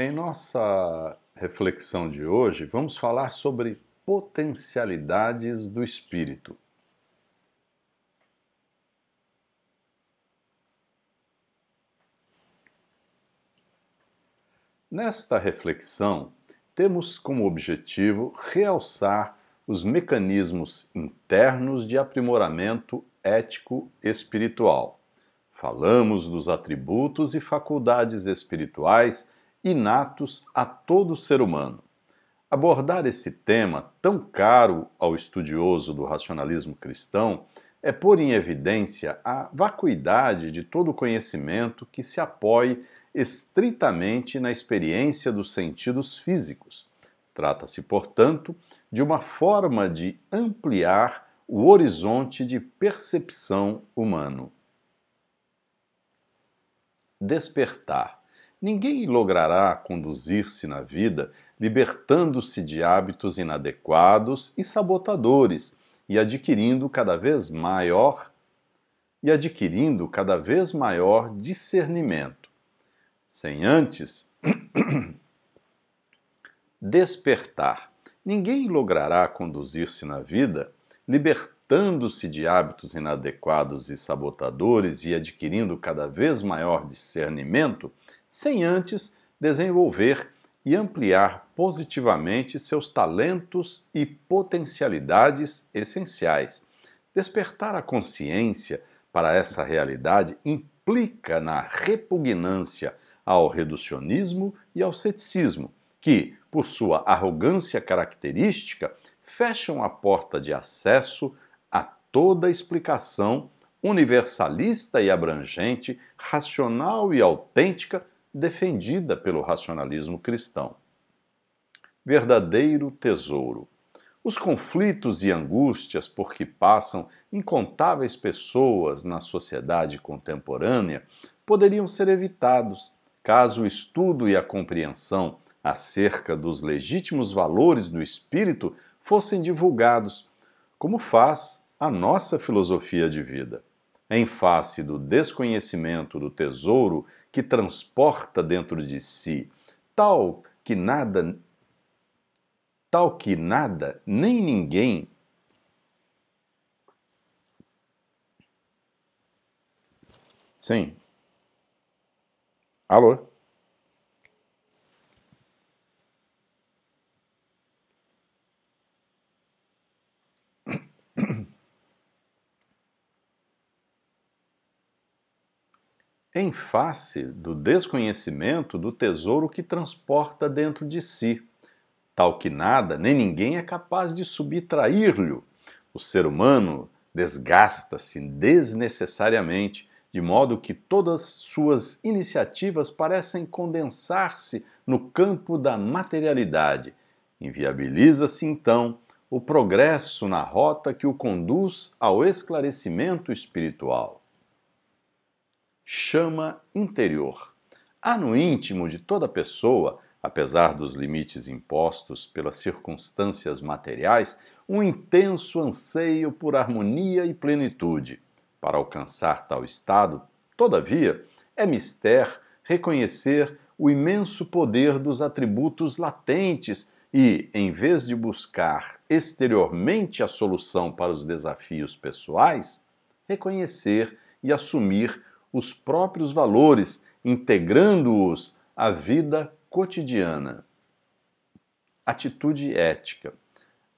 Em nossa reflexão de hoje, vamos falar sobre potencialidades do espírito. Nesta reflexão, temos como objetivo realçar os mecanismos internos de aprimoramento ético-espiritual. Falamos dos atributos e faculdades espirituais inatos a todo ser humano. Abordar esse tema, tão caro ao estudioso do racionalismo cristão, é pôr em evidência a vacuidade de todo conhecimento que se apoie estritamente na experiência dos sentidos físicos. Trata-se, portanto, de uma forma de ampliar o horizonte de percepção humano. Despertar Ninguém logrará conduzir-se na vida libertando-se de hábitos inadequados e sabotadores e adquirindo cada vez maior e adquirindo cada vez maior discernimento, sem antes despertar. Ninguém logrará conduzir-se na vida libertando libertando-se de hábitos inadequados e sabotadores e adquirindo cada vez maior discernimento, sem antes desenvolver e ampliar positivamente seus talentos e potencialidades essenciais. Despertar a consciência para essa realidade implica na repugnância ao reducionismo e ao ceticismo, que, por sua arrogância característica, fecham a porta de acesso toda explicação universalista e abrangente, racional e autêntica defendida pelo racionalismo cristão. Verdadeiro tesouro. Os conflitos e angústias por que passam incontáveis pessoas na sociedade contemporânea poderiam ser evitados caso o estudo e a compreensão acerca dos legítimos valores do espírito fossem divulgados, como faz a nossa filosofia de vida. Em face do desconhecimento do tesouro que transporta dentro de si, tal que nada tal que nada nem ninguém Sim. Alô? em face do desconhecimento do tesouro que transporta dentro de si, tal que nada nem ninguém é capaz de subtrair-lhe. O ser humano desgasta-se desnecessariamente, de modo que todas suas iniciativas parecem condensar-se no campo da materialidade. Inviabiliza-se então o progresso na rota que o conduz ao esclarecimento espiritual chama interior. Há no íntimo de toda pessoa, apesar dos limites impostos pelas circunstâncias materiais, um intenso anseio por harmonia e plenitude. Para alcançar tal estado, todavia, é mister reconhecer o imenso poder dos atributos latentes e, em vez de buscar exteriormente a solução para os desafios pessoais, reconhecer e assumir os próprios valores, integrando-os à vida cotidiana. Atitude ética.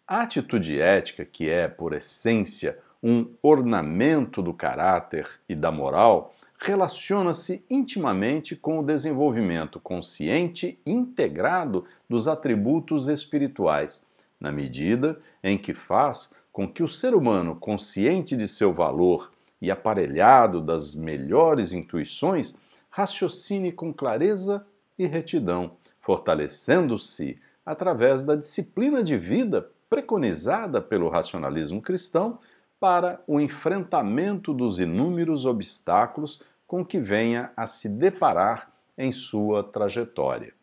A atitude ética, que é, por essência, um ornamento do caráter e da moral, relaciona-se intimamente com o desenvolvimento consciente integrado dos atributos espirituais, na medida em que faz com que o ser humano, consciente de seu valor e aparelhado das melhores intuições, raciocine com clareza e retidão, fortalecendo-se através da disciplina de vida preconizada pelo racionalismo cristão para o enfrentamento dos inúmeros obstáculos com que venha a se deparar em sua trajetória.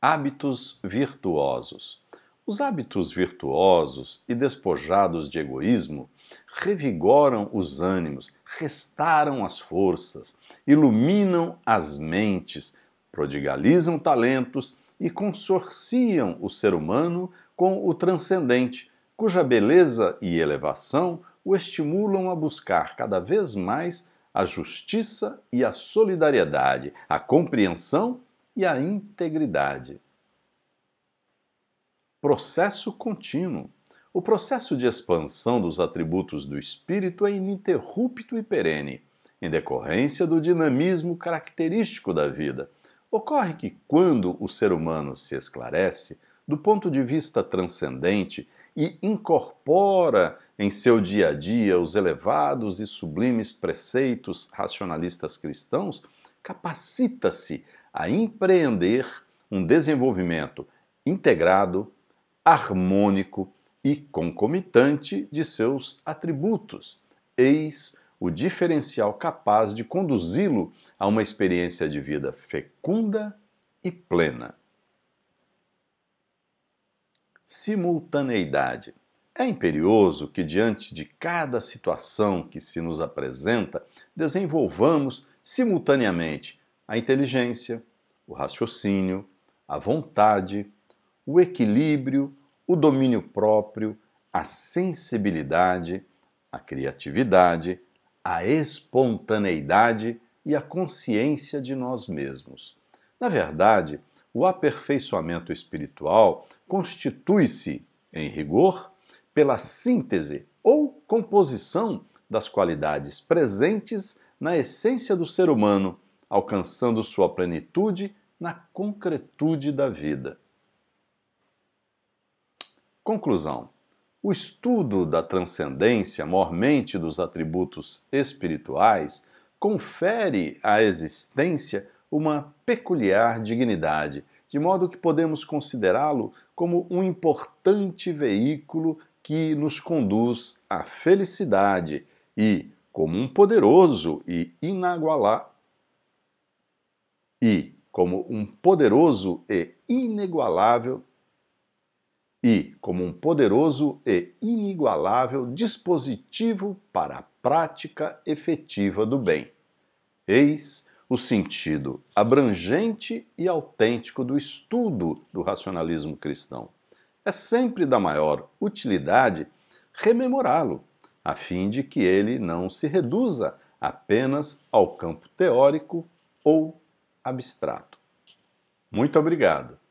Hábitos virtuosos. Os hábitos virtuosos e despojados de egoísmo revigoram os ânimos, restauram as forças, iluminam as mentes, prodigalizam talentos e consorciam o ser humano com o transcendente, cuja beleza e elevação o estimulam a buscar cada vez mais a justiça e a solidariedade, a compreensão e a integridade. Processo contínuo. O processo de expansão dos atributos do espírito é ininterrupto e perene, em decorrência do dinamismo característico da vida. Ocorre que, quando o ser humano se esclarece, do ponto de vista transcendente, e incorpora em seu dia a dia os elevados e sublimes preceitos racionalistas cristãos, capacita-se a empreender um desenvolvimento integrado, harmônico e concomitante de seus atributos. Eis o diferencial capaz de conduzi-lo a uma experiência de vida fecunda e plena. Simultaneidade. É imperioso que, diante de cada situação que se nos apresenta, desenvolvamos simultaneamente a inteligência, o raciocínio, a vontade, o equilíbrio, o domínio próprio, a sensibilidade, a criatividade, a espontaneidade e a consciência de nós mesmos. Na verdade, o aperfeiçoamento espiritual constitui-se, em rigor, pela síntese ou composição das qualidades presentes na essência do ser humano, alcançando sua plenitude na concretude da vida. Conclusão: o estudo da transcendência, mormente dos atributos espirituais, confere à existência uma peculiar dignidade, de modo que podemos considerá-lo como um importante veículo que nos conduz à felicidade e, como um poderoso e inagualável e como um poderoso e inigualável e como um poderoso e inigualável dispositivo para a prática efetiva do bem. Eis o sentido abrangente e autêntico do estudo do racionalismo cristão. É sempre da maior utilidade rememorá-lo, a fim de que ele não se reduza apenas ao campo teórico ou abstrato. Muito obrigado.